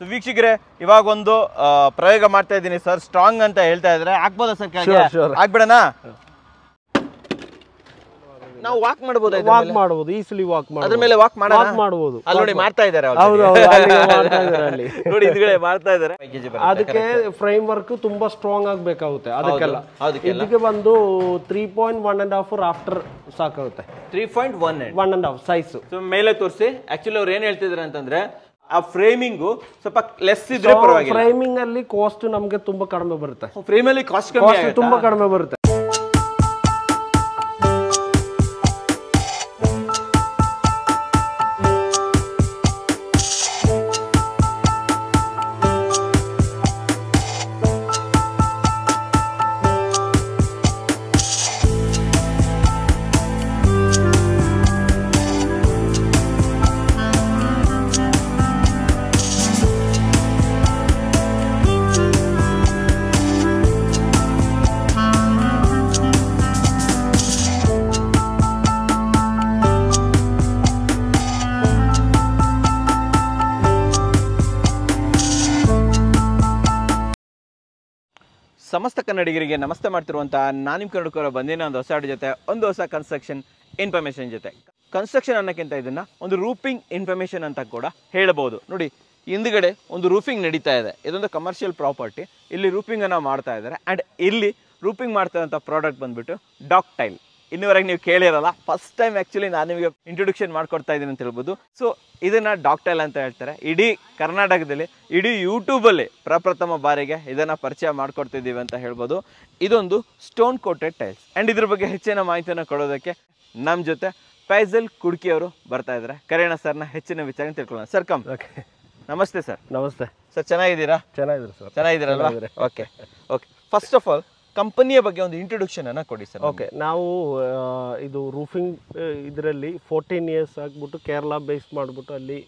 So ವೀಕ್ಷಕರೇ ಇವಾಗ ಒಂದು ಪ್ರಯೋಗ ಮಾಡ್ತಾ ಇದ್ದೀನಿ ಸರ್ ಸ್ಟ್ರಾಂಗ್ ಅಂತ ಹೇಳ್ತಾ ಇದ್ರೆ ಹಾಕ್ಬೋದಾ ಸರ್ ಹಾಕ್ಬಿಡನಾ ನಾವು ವಾಕ್ ಮಾಡಬಹುದು ವಾಕ್ ಮಾಡಬಹುದು ಈಸಿಲಿ ವಾಕ್ ಮಾಡಿ ಅದ್ರ ಮೇಲೆ ವಾಕ್ ಮಾಡಬಹುದು ಅಲ್ಲಿ ನೋಡಿ ಮಾಡ್ತಾ ಇದ್ದಾರೆ ಹೌದು ಅಲ್ಲಿ ನೋಡಿ ಇದುಗಡೆ ಮಾಡ್ತಾ ಇದ್ದಾರೆ ಅದಕ್ಕೆ ಫ್ರೇಮ್ ವರ್ಕ್ ತುಂಬಾ ಸ್ಟ್ರಾಂಗ್ ಆಗಬೇಕಾಗುತ್ತೆ ಅದಕ್ಕೆಲ್ಲ ಇದಕ್ಕೆ ಬಂದು 3.1 ಅಂಡ್ 2 ಆಫ್ಟರ್ ಸಾಕಾಗುತ್ತೆ 3.1 1 1/2 ಸೈಜ್ ಸೊ ಮೇಲೆ ತೋರಿಸಿ ಆಕ್ಚುಲಿ ಅವ್ರು ಏನು ಹೇಳ್ತಿದ್ರು ಅಂತಂದ್ರೆ ಆ ಫ್ರೇಮಿಂಗು ಸ್ವಲ್ಪ ಲೆಸ್ ಇದ್ರೆ ಫ್ರೇಮಿಂಗ್ ಅಲ್ಲಿ ಕಾಸ್ಟ್ ನಮಗೆ ತುಂಬಾ ಕಡಿಮೆ ಬರುತ್ತೆ ಫ್ರೇಮ್ ಅಲ್ಲಿ ಕಾಸ್ಟ್ ತುಂಬಾ ಕಡಿಮೆ ಬರುತ್ತೆ ಕನ್ನಡಿಗರಿಗೆ ನಮಸ್ತೆ ಮಾಡ್ತಿರುವಂಥ ನಾನು ನಿಮ್ಮ ಕನ್ನಡಕರ ಬಂದಿನ ಒಂದು ಹೊಸ ಜೊತೆ ಒಂದು ಹೊಸ ಕನ್ಸ್ಟ್ರಕ್ಷನ್ ಇನ್ಫಾರ್ಮೇಷನ್ ಜೊತೆ ಕನ್ಸ್ಟ್ರಕ್ಷನ್ ಅನ್ನೋಕ್ಕಿಂತ ಇದನ್ನು ಒಂದು ರೂಪಿಂಗ್ ಇನ್ಫಾರ್ಮೇಷನ್ ಅಂತ ಕೂಡ ಹೇಳಬಹುದು ನೋಡಿ ಹಿಂದ್ಗಡೆ ಒಂದು ರೂಪಿಂಗ್ ನಡೀತಾ ಇದೆ ಇದೊಂದು ಕಮರ್ಷಿಯಲ್ ಪ್ರಾಪರ್ಟಿ ಇಲ್ಲಿ ರೂಪಿಂಗ್ ಅನ್ನ ಮಾಡ್ತಾ ಇದ್ದಾರೆ ಆ್ಯಂಡ್ ಇಲ್ಲಿ ರೂಪಿಂಗ್ ಮಾಡ್ತಾ ಪ್ರಾಡಕ್ಟ್ ಬಂದ್ಬಿಟ್ಟು ಡಾಕ್ ಇನ್ನೂವರೆಗೆ ನೀವು ಕೇಳಿರಲ್ಲ ಫಸ್ಟ್ ಟೈಮ್ ಆ್ಯಕ್ಚುಲಿ ನಾನು ನಿಮಗೆ ಇಂಟ್ರೊಡಕ್ಷನ್ ಮಾಡ್ಕೊಡ್ತಾ ಇದ್ದೀನಿ ಅಂತ ಹೇಳ್ಬೋದು ಸೊ ಇದನ್ನು ಡಾಕ್ಟೈಲ್ ಅಂತ ಹೇಳ್ತಾರೆ ಇಡೀ ಕರ್ನಾಟಕದಲ್ಲಿ ಇಡೀ ಯೂಟ್ಯೂಬಲ್ಲಿ ಪ್ರಪ್ರಥಮ ಬಾರಿಗೆ ಇದನ್ನು ಪರಿಚಯ ಮಾಡ್ಕೊಡ್ತಿದ್ದೀವಿ ಅಂತ ಹೇಳ್ಬೋದು ಇದೊಂದು ಸ್ಟೋನ್ ಕೋಟೆಡ್ ಟೈಲ್ಸ್ ಆ್ಯಂಡ್ ಇದ್ರ ಬಗ್ಗೆ ಹೆಚ್ಚಿನ ಮಾಹಿತಿಯನ್ನು ಕೊಡೋದಕ್ಕೆ ನಮ್ಮ ಜೊತೆ ಫೈಜಲ್ ಕುಡ್ಕಿ ಅವರು ಬರ್ತಾ ಇದ್ದಾರೆ ಕರೇಣ ಸರ್ನ ಹೆಚ್ಚಿನ ವಿಚಾರ ತಿಳ್ಕೊಳ್ಳೋಣ ಸರ್ ಕಮ್ ನಮಸ್ತೆ ಸರ್ ನಮಸ್ತೆ ಸರ್ ಚೆನ್ನಾಗಿದ್ದೀರಾ ಚೆನ್ನಾಗಿದ್ದೀರಾ ಸರ್ ಚೆನ್ನಾಗಿದ್ದೀರಲ್ವಾ okay okay first of all ಕಂಪನಿಯ ಬಗ್ಗೆ ಒಂದು ಇಂಟ್ರೊಡಕ್ಷನ್ ಅನ್ನ ಕೊಡಿ ಸರ್ ಓಕೆ ನಾವು ಇದು ರೂಫಿಂಗ್ ಇದರಲ್ಲಿ ಫೋರ್ಟೀನ್ ಇಯರ್ಸ್ ಆಗ್ಬಿಟ್ಟು ಕೇರಳ ಬೇಸ್ಡ್ ಮಾಡ್ಬಿಟ್ಟು ಅಲ್ಲಿ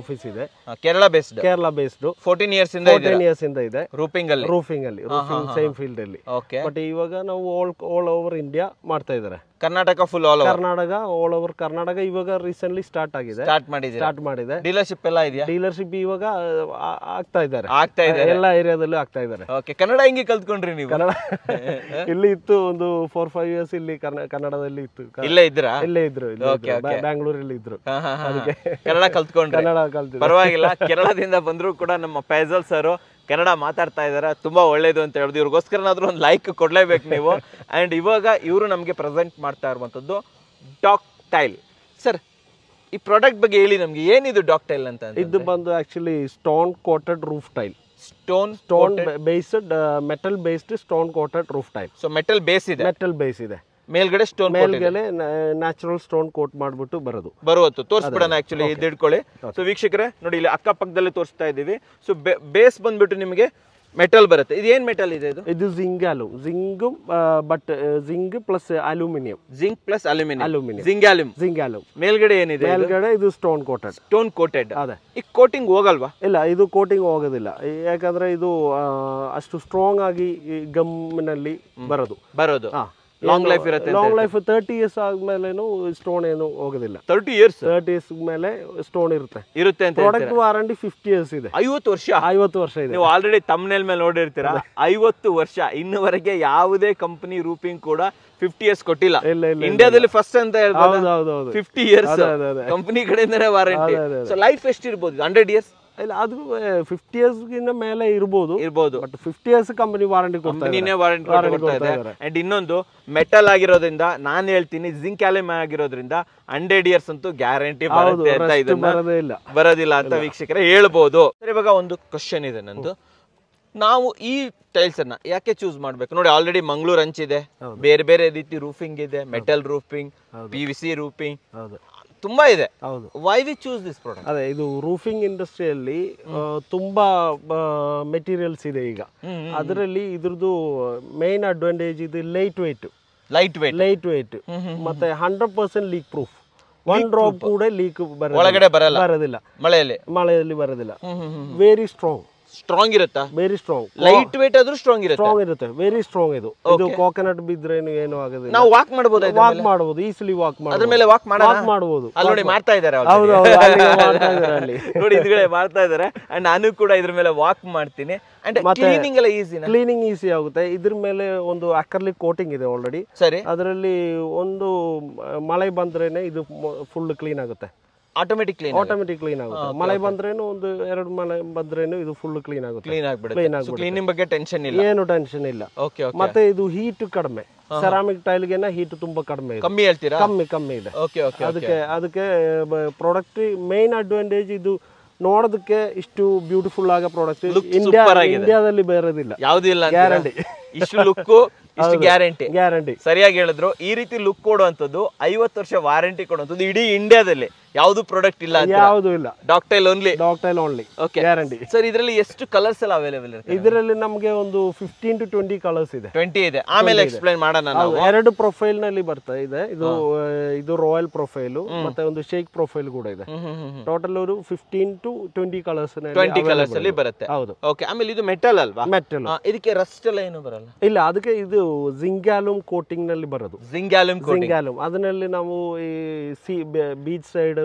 ಆಫೀಸ್ ಇದೆ Kerala based Kerala based fourteen years ಇಂದ ಫೋರ್ಟೀನ್ ಇಯರ್ಸ್ ಇಂದ ಇದೆ ರೂಫಿಂಗ್ ಅಲ್ಲಿ ರೂಫಿಂಗ್ ಅಲ್ಲಿ ರೂಫಿಂಗ್ ಸೇಮ್ ಫೀಲ್ಡ್ ಅಲ್ಲಿ ಓಕೆ ಬಟ್ ಇವಾಗ ನಾವು ಆಲ್ ಓವರ್ ಇಂಡಿಯಾ ಮಾಡ್ತಾ ಇದ್ದಾರೆ Karnataka full all over Karnataka all over Karnataka ಇವಾಗ ರೀಸೆಂಟ್ಲಿ ಸ್ಟಾರ್ಟ್ ಆಗಿದೆ ಸ್ಟಾರ್ಟ್ ಮಾಡಿದೆ ಸ್ಟಾರ್ಟ್ ಮಾಡಿದೆ ಡೀಲರ್ಶಿಪ್ ಎಲ್ಲ ಇದೆಯಾ ಡೀಲರ್ಶಿಪ್ ಇವಾಗ ಆಗ್ತಾ ಇದ್ದಾರೆ ಆಗ್ತಾ ಇದೆ ಎಲ್ಲ ಏರಿಯಾದಲ್ಲೂ ಆಗ್ತಾ ಇದ್ದಾರೆ ಓಕೆ ಕನ್ನಡ ಹೆಂಗೆ ಕಲ್ತ್ಕೊಂಡ್ರಿ ನೀವು ಕನ್ನಡ ಇಲ್ಲಿ ಇತ್ತು ಒಂದು ಫೋರ್ ಫೈವ್ ಇಯರ್ಸ್ ಇಲ್ಲಿ ಕನ್ನಡದಲ್ಲಿ ಇತ್ತು ಇಲ್ಲೇ ಇದ್ರ ಇಲ್ಲೇ ಇದ್ರು ಬ್ಯಾಂಗ್ಳೂರಲ್ಲಿ ಇದ್ರು ಕನ್ನಡ ಕಲ್ತ್ಕೊಂಡ್ರಿ ಕನ್ನಡ ಕಲ್ತು ಪರವಾಗಿಲ್ಲ ಕೇರಳದಿಂದ ಬಂದ್ರೂ ಕೂಡ ನಮ್ಮ ಫೈಜಲ್ ಸರ್ ಕನ್ನಡ ಮಾತಾಡ್ತಾ ಇದ್ದಾರೆ ತುಂಬ ಒಳ್ಳೇದು ಅಂತ ಹೇಳಿದ್ರು ಇವ್ರಿಗೋಸ್ಕರ ಒಂದು ಲೈಕ್ ಕೊಡಲೇಬೇಕು ನೀವು ಆ್ಯಂಡ್ ಇವಾಗ ಇವರು ನಮಗೆ ಪ್ರೆಸೆಂಟ್ ಮಾಡ್ತಾ ಇರುವಂಥದ್ದು ಡಾಕ್ಟೈಲ್ ಸರ್ ಈ ಪ್ರಾಡಕ್ಟ್ ಬಗ್ಗೆ ಹೇಳಿ ನಮಗೆ ಏನಿದು ಡಾಕ್ಟೈಲ್ ಅಂತ ಇದು ಬಂದು actually stone coated roof tile stone stone based metal based stone coated roof tile so metal base ಇದೆ ಮೆಟಲ್ ಬೇಸ್ ಇದೆ ಮೇಲ್ಗಡೆ ಸ್ಟೋನ್ ಮೇಲ್ಗಡೆ ನ್ಯಾಚುರಲ್ ಸ್ಟೋನ್ ಕೋಟ್ ಮಾಡ್ಬಿಟ್ಟು ಬರೋದು ಬರುವತ್ತು ತೋರಿಸ್ಬಿಡೋಣ ಆಕ್ಚುಲಿ ಇದು ಸೊ ವೀಕ್ಷಕರೇ ನೋಡಿ ಇಲ್ಲಿ ಅಕ್ಕಪಕ್ಕದಲ್ಲೇ ತೋರಿಸ್ತಾ ಇದ್ದೀವಿ ಸೊ ಬೇಸ್ ಬಂದ್ಬಿಟ್ಟು ನಿಮಗೆ ಮೆಟಲ್ ಬರುತ್ತೆ ಇದು ಏನ್ ಮೆಟಲ್ ಇದೆ ಇದು ಇದು alu zinc but zinc plus aluminium zinc plus aluminium aluminium zinc alum zinc alum ಮೇಲ್ಗಡೆ ಏನಿದೆ ಮೇಲ್ಗಡೆ ಇದು ಸ್ಟೋನ್ ಕೋಟೆಡ್ ಸ್ಟೋನ್ ಕೋಟೆಡ್ ಅದೇ ಈ ಕೋಟಿಂಗ್ ಹೋಗಲ್ವಾ ಇಲ್ಲ ಇದು ಕೋಟಿಂಗ್ ಹೋಗೋದಿಲ್ಲ ಯಾಕಂದ್ರೆ ಇದು ಅಷ್ಟು ಸ್ಟ್ರಾಂಗ್ ಆಗಿ ಗಮ್ನಲ್ಲಿ ಬರೋದು ಬರೋದು ಹಾ ಲಾಂಗ್ ಲೈಫ್ ಇರುತ್ತೆ ಲಾಂಗ್ ಲೈಫ್ ತರ್ಟಿ ಇಯರ್ಸ್ ಆದ್ಮೇಲೆನೂ ಸ್ಟೋನ್ ಏನು ಹೋಗೋದಿಲ್ಲ ತರ್ಟಿ ಇಯರ್ಸ್ ತರ್ಟಿ ಇಯರ್ಸ್ ಮೇಲೆ ಸ್ಟೋನ್ ಇರುತ್ತೆ ಇರುತ್ತೆ ಅಂತ ಪ್ರಾಡಕ್ಟ್ ವಾರಂಟಿ ಫಿಫ್ಟಿ ಇಯರ್ಸ್ ಇದೆ ಐವತ್ತು ವರ್ಷ ಐವತ್ತು ವರ್ಷ ಇದೆ ನೀವು ಆಲ್ರೆಡಿ ತಮ್ಮನೇಲ್ ಮೇಲೆ ನೋಡಿರ್ತೀರಾ ಐವತ್ತು ವರ್ಷ ಇನ್ನುವರೆಗೆ ಯಾವುದೇ ಕಂಪನಿ ರೂಪಿಂಗ್ ಕೂಡ ಫಿಫ್ಟಿ ಇಯರ್ಸ್ ಕೊಟ್ಟಿಲ್ಲ ಇಂಡಿಯಾದಲ್ಲಿ ಫಸ್ಟ್ ಅಂತ ಹೇಳ್ಬೋದು ಫಿಫ್ಟಿ ಇಯರ್ಸ್ ಕಂಪನಿ ಕಡೆಯಿಂದ ವಾರಂಟಿ ಸೊ ಲೈಫ್ ಎಷ್ಟಿರ್ಬೋದು ಹಂಡ್ರೆಡ್ ಇಯರ್ಸ್ ಇಲ್ಲ ಅದು ಫಿಫ್ಟಿ ಇಯರ್ಸ್ಗಿಂತ ಮೇಲೆ ಇರ್ಬೋದು ಇರ್ಬೋದು but fifty years company warranty ಕೊಡ್ತಾರೆ ವಾರಂಟಿ ಕೊಡ್ತಾ ಇದೆ ಅಂಡ್ ಇನ್ನೊಂದು ಮೆಟಲ್ ಆಗಿರೋದ್ರಿಂದ ನಾನು ಹೇಳ್ತೀನಿ ಜಿಂಕ್ ಕ್ಯಾಲಿಮ್ ಆಗಿರೋದ್ರಿಂದ ಹಂಡ್ರೆಡ್ ಇಯರ್ಸ್ ಅಂತೂ ಗ್ಯಾರಂಟಿ ಬರೋದಿಲ್ಲ ಬರೋದಿಲ್ಲ ಅಂತ ವೀಕ್ಷಕರೇ ಹೇಳ್ಬೋದು ಇವಾಗ ಒಂದು ಕ್ವಶನ್ ಇದೆ ನಂದು ನಾವು ಈ ಟೈಲ್ಸ್ ಅನ್ನ ಯಾಕೆ ಚೂಸ್ ಮಾಡ್ಬೇಕು ನೋಡಿ ಆಲ್ರೆಡಿ ಮಂಗಳೂರು ಹಂಚಿದೆ ಬೇರೆ ಬೇರೆ ರೀತಿ ರೂಫಿಂಗ್ ಇದೆ metal roofing P V C roofing ತುಂಬಾ ಇದೆ ಹೌದು why we choose this product ಅದೇ ಇದು ರೂಫಿಂಗ್ ಇಂಡಸ್ಟ್ರಿಯಲ್ಲಿ ತುಂಬಾ ಮೆಟೀರಿಯಲ್ಸ್ ಇದೆ ಈಗ ಅದರಲ್ಲಿ ಇದ್ರದ್ದು ಮೇನ್ ಅಡ್ವಾಂಟೇಜ್ ಇದು light weight light weight light weight ಮತ್ತೆ hundred percent leak proof one drop ಕೂಡ ಲೀಕ್ ಬರೋದಿಲ್ಲ ಬರೋದಿಲ್ಲ ಮಳೆಯಲ್ಲಿ ಮಳೆಯಲ್ಲಿ ಬರೋದಿಲ್ಲ ವೆರಿ ಸ್ಟ್ರಾಂಗ್ ಸ್ಟ್ರಾಂಗ್ ಇರುತ್ತೆ ವೆರಿ ಸ್ಟ್ರಾಂಗ್ ಲೈಟ್ ವೇಟ್ ಆದ್ರೂ ಸ್ಟ್ರಾಂಗ್ ಇರುತ್ತೆ ಸ್ಟ್ರಾಂಗ್ ಇರುತ್ತೆ ವೆರಿ ಸ್ಟ್ರಾಂಗ್ ಇದು ಇದು ಕೋಕೋನಟ್ ಬಿದ್ರೆ ಏನು ಆಗೋದಿಲ್ಲ ನಾವು ವಾಕ್ ಮಾಡಬಹುದು ವಾಕ್ ಮಾಡಬಹುದು ಈಸಿಲಿ ವಾಕ್ ಮಾಡಬಹುದು ಅದರ ಮೇಲೆ ವಾಕ್ ವಾಕ್ ಮಾಡಬಹುದು ಅಲ್ಲಿ ನೋಡಿ ಮಾಡ್ತಾ ಇದ್ದಾರೆ ಹೌದು ಅಲ್ಲಿ ನೋಡಿ ಇದ್ಗಳೇ ಮಾಡ್ತಾ ಇದ್ದಾರೆ ಅಂಡ್ ನಾನು ಕೂಡ ಇದ್ರ ಮೇಲೆ ವಾಕ್ ಮಾಡ್ತೀನಿ ಅಂಡ್ ಕ್ಲೀನಿಂಗ್ ಎಲ್ಲ ಈಸಿ ಕ್ಲೀನಿಂಗ್ ಈಸಿ ಆಗುತ್ತೆ ಇದ್ರ ಮೇಲೆ ಒಂದು ಅಕರ್ಲಿ ಕೋಟಿಂಗ್ ಇದೆ ಆಲ್ರೆಡಿ ಸರಿ ಅದರಲ್ಲಿ ಒಂದು ಮಳೆ ಬಂದ್ರೇನೆ ಇದು ಫುಲ್ ಕ್ಲೀನ್ ಆಗುತ್ತೆ ಆಟೋಮೆಟಿಕ್ ಕ್ಲೀನ್ ಆಟೋಮೆಟಿಕ್ ಕ್ಲೀನ್ ಆಗುತ್ತೆ ಮಳೆ ಬಂದ್ರೇನು ಒಂದು ಎರಡು ಮಳೆ ಬಂದ್ರೇನು ಇದು ಫುಲ್ ಕ್ಲೀನ್ ಆಗುತ್ತೆ ಕ್ಲೀನ್ ಆಗ್ಬಿಡುತ್ತೆ ಕ್ಲೀನ್ ಆಗ್ಬಿಡುತ್ತೆ ಕ್ಲೀನಿನ ಬಗ್ಗೆ ಟೆನ್ಷನ್ ಇಲ್ಲ ಏನು ಟೆನ್ಷನ್ ಇಲ್ಲ ಓಕೆ ಮತ್ತೆ ಇದು ಹೀಟ್ ಕಡಿಮೆ ಸೆರಾಮಿಕ್ ಟೈಲ್ಗೆನ ಹೀಟ್ ತುಂಬಾ ಕಡಿಮೆ ಇದೆ ಕಮ್ಮಿ ಹೇಳ್ತೀರಾ ಕಮ್ಮಿ ಕಮ್ಮಿ ಇದೆ ಓಕೆ ಓಕೆ ಅದಕ್ಕೆ ಅದಕ್ಕೆ ಪ್ರಾಡಕ್ಟ್ ಮೇನ್ ಅಡ್ವಾಂಟೇಜ್ ಇದು ನೋಡೋದಕ್ಕೆ ಇಷ್ಟು ಬ್ಯೂಟಿಫುಲ್ ಆಗ ಪ್ರಾಡಕ್ಟ್ ಇಂಡಿಯಾ ಇಂಡಿಯಾದಲ್ಲಿ ಬೇರೆದಿಲ್ಲ ಯಾವ್ದು ಇಲ್ಲ ಗ್ಯಾರಂಟಿ ಇಷ್ಟು ಲುಕ್ ಇಷ್ಟು ಗ್ಯಾರಂಟಿ ಗ್ಯಾರಂಟಿ ಸರಿಯಾಗಿ ಹೇಳಿದ್ರು ಈ ರೀತಿ ಲುಕ್ ಕೊಡುವಂಥದ್ದು ಐವತ್ತು ವರ್ಷ ವಾರಂಟಿ ಕೊಡುವಂಥದ್ದು ಇಡೀ ಇಂಡಿಯಾದಲ್ಲಿ ಯಾವುದು ಪ್ರಾಡಕ್ಟ್ ಇಲ್ಲ ಯಾವುದು ಇಲ್ಲ ಡಾಕ್ಟೈಲ್ ಓನ್ಲಿ ಡಾಕ್ಟೈಲ್ ಓನ್ಲಿ ಓಕೆ ಗ್ಯಾರಂಟಿ ಸರ್ ಇದರಲ್ಲಿ ಎಷ್ಟು ಕಲರ್ಸ್ ಎಲ್ಲ ಅವೈಲೇಬಲ್ ಇರುತ್ತೆ ಇದರಲ್ಲಿ ನಮಗೆ ಒಂದು ಫಿಫ್ಟೀನ್ ಟು ಟ್ವೆಂಟಿ ಕಲರ್ಸ್ ಇದೆ ಟ್ವೆಂಟಿ ಇದೆ ಆಮೇಲೆ ಎಕ್ಸ್ಪ್ಲೈನ್ ಮಾಡೋಣ ನಾವು ಎರಡು ಪ್ರೊಫೈಲ್ ನಲ್ಲಿ ಬರ್ತಾ ಇದೆ ಇದು ಇದು ರಾಯಲ್ ಪ್ರೊಫೈಲ್ ಮತ್ತೆ ಒಂದು ಶೇಕ್ ಪ್ರೊಫೈಲ್ ಕೂಡ ಇದೆ ಟೋಟಲ್ ಅವರು fifteen to twenty colours twenty colours ಅಲ್ಲಿ ಬರುತ್ತೆ ಹೌದು ಓಕೆ ಆಮೇಲೆ ಇದು ಮೆಟಲ್ ಅಲ್ವಾ ಮೆಟಲ್ ಇದಕ್ಕೆ ರಸ್ಟ್ ಎಲ್ಲ ಏನು ಬರಲ್ಲ ಇಲ್ಲ ಅದಕ್ಕೆ ಇದು ಜಿಂಗ್ಯಾಲುಮ್ ಕೋಟಿಂಗ್ ನಲ್ಲಿ ಬರೋದು ಜಿಂಗ್ಯಾಲುಮ್ ಜಿಂಗ್ಯಾಲುಮ್ ಅದರಲ್ಲಿ ನಾವು ಈ ಸಿ ಬೀಚ್ ಸೈಡ್